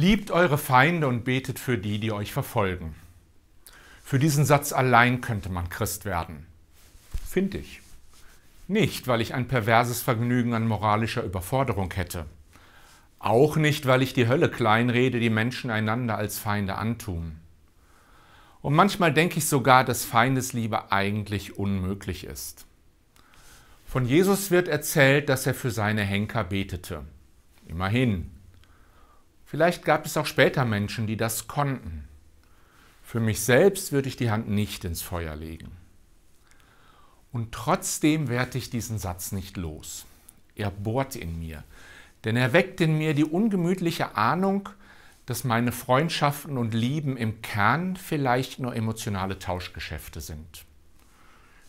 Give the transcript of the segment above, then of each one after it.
Liebt eure Feinde und betet für die, die euch verfolgen. Für diesen Satz allein könnte man Christ werden. Finde ich. Nicht, weil ich ein perverses Vergnügen an moralischer Überforderung hätte. Auch nicht, weil ich die Hölle kleinrede, die Menschen einander als Feinde antun. Und manchmal denke ich sogar, dass Feindesliebe eigentlich unmöglich ist. Von Jesus wird erzählt, dass er für seine Henker betete. Immerhin, Vielleicht gab es auch später Menschen, die das konnten. Für mich selbst würde ich die Hand nicht ins Feuer legen. Und trotzdem werde ich diesen Satz nicht los. Er bohrt in mir, denn er weckt in mir die ungemütliche Ahnung, dass meine Freundschaften und Lieben im Kern vielleicht nur emotionale Tauschgeschäfte sind.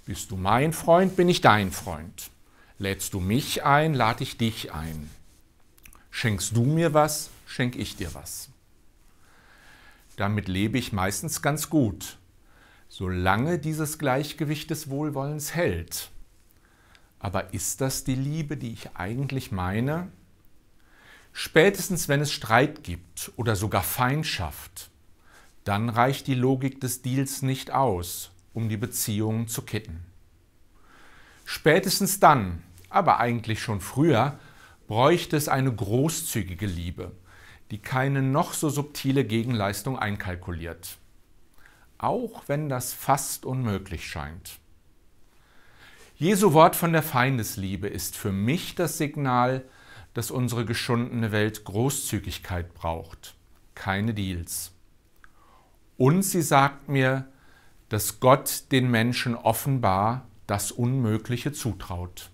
Bist du mein Freund, bin ich dein Freund. Lädst du mich ein, lade ich dich ein. Schenkst du mir was, schenke ich dir was. Damit lebe ich meistens ganz gut, solange dieses Gleichgewicht des Wohlwollens hält. Aber ist das die Liebe, die ich eigentlich meine? Spätestens wenn es Streit gibt oder sogar Feindschaft, dann reicht die Logik des Deals nicht aus, um die Beziehungen zu kitten. Spätestens dann, aber eigentlich schon früher, bräuchte es eine großzügige Liebe, die keine noch so subtile Gegenleistung einkalkuliert. Auch wenn das fast unmöglich scheint. Jesu Wort von der Feindesliebe ist für mich das Signal, dass unsere geschundene Welt Großzügigkeit braucht, keine Deals. Und sie sagt mir, dass Gott den Menschen offenbar das Unmögliche zutraut.